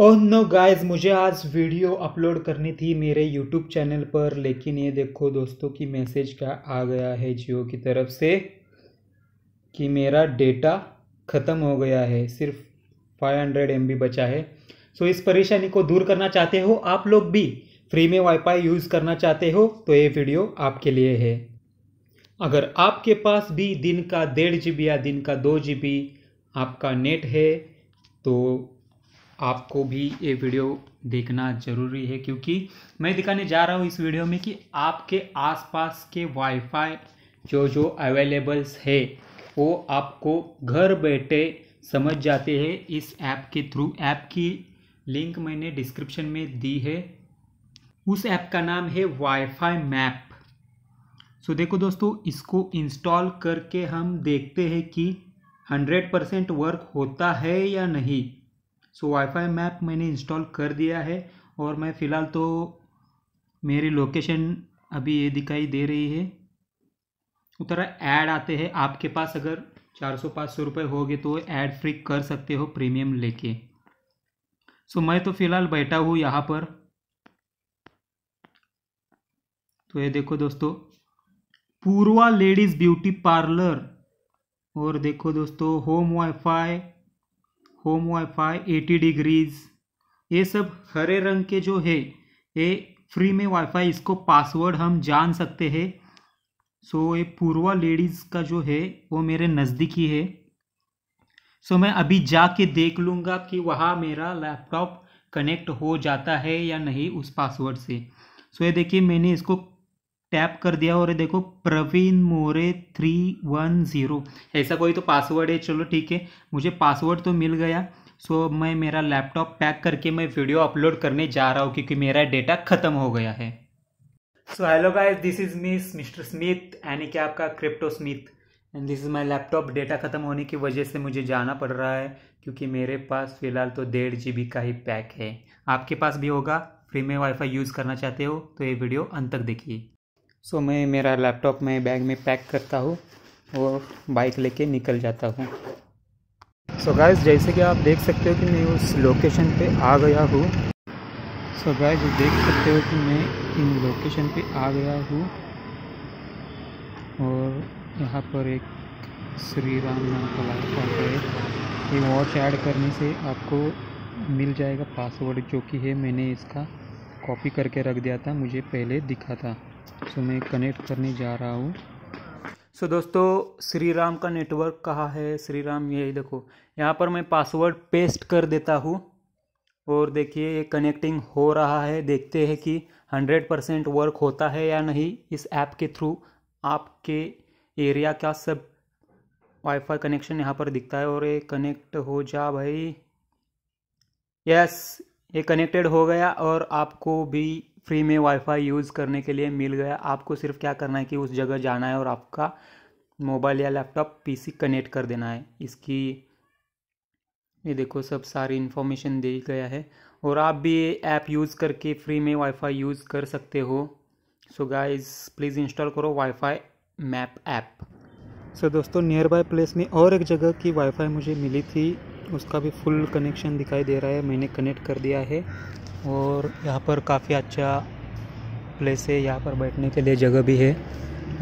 oh no guys मुझे आज video upload करनी थी मेरे यूट्यूब चैनल पर लेकिन ये देखो दोस्तों की मैसेज क्या आ गया है जियो की तरफ से कि मेरा डेटा ख़त्म हो गया है सिर्फ 500 हंड्रेड बचा है सो इस परेशानी को दूर करना चाहते हो आप लोग भी फ्री में वाईफाई यूज़ करना चाहते हो तो ये वीडियो आपके लिए है अगर आपके पास भी दिन का डेढ़ जी या दिन का दो जी आपका नेट है तो आपको भी ये वीडियो देखना ज़रूरी है क्योंकि मैं दिखाने जा रहा हूँ इस वीडियो में कि आपके आसपास के वाईफाई जो जो अवेलेबल्स है वो आपको घर बैठे समझ जाते हैं इस ऐप के थ्रू ऐप की लिंक मैंने डिस्क्रिप्शन में दी है उस ऐप का नाम है वाईफाई मैप सो देखो दोस्तों इसको इंस्टॉल करके हम देखते हैं कि 100 परसेंट वर्क होता है या नहीं सो वाईफाई मैप मैंने इंस्टॉल कर दिया है और मैं फ़िलहाल तो मेरी लोकेशन अभी ये दिखाई दे रही है उतरा ऐड आते हैं आपके पास अगर चार सौ पाँच सौ रुपये हो गए तो ऐड फ्री कर सकते हो प्रीमियम लेके सो मैं तो फ़िलहाल बैठा हूँ यहाँ पर तो ये देखो दोस्तों पूर्वा लेडीज़ ब्यूटी पार्लर और देखो दोस्तों home WiFi home WiFi eighty degrees ये सब हरे रंग के जो है ये फ्री में वाईफाई इसको पासवर्ड हम जान सकते हैं सो ये पूर्वा लेडीज़ का जो है वो मेरे नज़दीकी है सो मैं अभी जा के देख लूँगा कि वहाँ मेरा लैपटॉप कनेक्ट हो जाता है या नहीं उस पासवर्ड से सो ये देखिए मैंने इसको टैप कर दिया और देखो Praveen More three one zero ऐसा कोई तो पासवर्ड है चलो ठीक है मुझे पासवर्ड तो मिल गया सो so, मैं मेरा लैपटॉप पैक करके मैं वीडियो अपलोड करने जा रहा हूँ क्योंकि मेरा डेटा ख़त्म हो गया है so hello guys this is miss mister Smith यानी कि आपका crypto Smith and this is my laptop data ख़त्म होने की वजह से मुझे जाना पड़ रहा है क्योंकि मेरे पास फ़िलहाल तो डेढ़ जी का ही पैक है आपके पास भी होगा फ्री में वाईफाई यूज़ करना चाहते हो तो ये वीडियो अंत तक देखिए सो मैं मेरा लैपटॉप में बैग में पैक करता हूँ और बाइक लेके निकल जाता हूँ सो so गाइस जैसे कि आप देख सकते हो कि मैं उस लोकेशन पे आ गया हूँ सो so गाइस देख सकते हो कि मैं इन लोकेशन पे आ गया हूँ और यहाँ पर एक श्री राम नाम का लाइट है ये वॉच ऐड करने से आपको मिल जाएगा पासवर्ड जो कि है मैंने इसका कॉपी करके रख दिया था मुझे पहले दिखा था सो तो मैं कनेक्ट करने जा रहा हूँ सो दोस्तों श्री राम का नेटवर्क कहाँ है श्री राम यही देखो यहाँ पर मैं पासवर्ड पेस्ट कर देता हूँ और देखिए ये कनेक्टिंग हो रहा है देखते हैं कि 100 परसेंट वर्क होता है या नहीं इस ऐप के थ्रू आपके एरिया का सब वाईफाई कनेक्शन यहाँ पर दिखता है और ये कनेक्ट हो जा भाई यस ये कनेक्टेड हो गया और आपको भी फ्री में वाईफाई यूज़ करने के लिए मिल गया आपको सिर्फ क्या करना है कि उस जगह जाना है और आपका मोबाइल या लैपटॉप पीसी कनेक्ट कर देना है इसकी ये देखो सब सारी इन्फॉर्मेशन दे गया है और आप भी ये ऐप यूज़ करके फ्री में वाईफाई यूज़ कर सकते हो सो गाइज प्लीज़ इंस्टॉल करो वाईफाई मैप ऐप सो दोस्तों नियर बाय प्लेस में और एक जगह की वाईफाई मुझे मिली थी उसका भी फुल कनेक्शन दिखाई दे रहा है मैंने कनेक्ट कर दिया है और यहाँ पर काफ़ी अच्छा प्लेस है यहाँ पर बैठने के लिए जगह भी है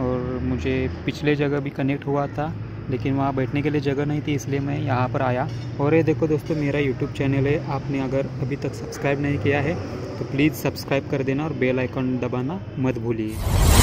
और मुझे पिछले जगह भी कनेक्ट हुआ था लेकिन वहाँ बैठने के लिए जगह नहीं थी इसलिए मैं यहाँ पर आया और ये देखो दोस्तों मेरा यूट्यूब चैनल है आपने अगर अभी तक सब्सक्राइब नहीं किया है तो प्लीज़ सब्सक्राइब कर देना और बेल आइकन दबाना मत भूलिए